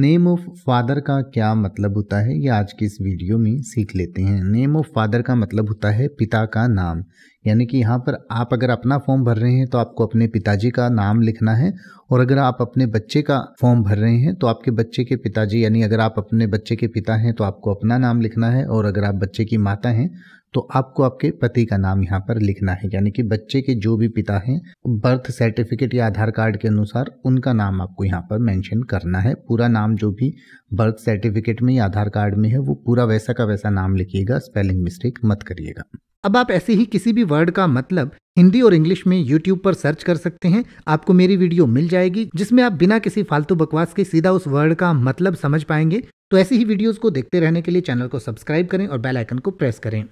name of father का क्या मतलब होता है ये आज की इस वीडियो में सीख लेते हैं नेम ऑफ फादर का मतलब होता है पिता का नाम यानी कि यहाँ पर आप अगर अपना फॉर्म भर रहे हैं तो आपको अपने पिताजी का नाम लिखना है और अगर आप अपने बच्चे का फॉर्म भर रहे हैं तो आपके बच्चे के पिताजी यानी अगर आप अपने बच्चे के पिता हैं तो आपको अपना नाम लिखना है और अगर आप बच्चे की माता हैं तो आपको आपके पति का नाम यहाँ पर लिखना है यानी कि बच्चे के जो भी पिता हैं बर्थ सर्टिफिकेट या आधार कार्ड के अनुसार उनका नाम आपको यहाँ पर मेंशन करना है पूरा नाम जो भी बर्थ सर्टिफिकेट में या आधार कार्ड में है वो पूरा वैसा का वैसा नाम लिखिएगा स्पेलिंग मिस्टेक मत करिएगा अब आप ऐसे ही किसी भी वर्ड का मतलब हिंदी और इंग्लिश में YouTube पर सर्च कर सकते हैं आपको मेरी वीडियो मिल जाएगी जिसमें आप बिना किसी फालतू बकवास के सीधा उस वर्ड का मतलब समझ पाएंगे तो ऐसी ही वीडियोस को देखते रहने के लिए चैनल को सब्सक्राइब करें और बेल आइकन को प्रेस करें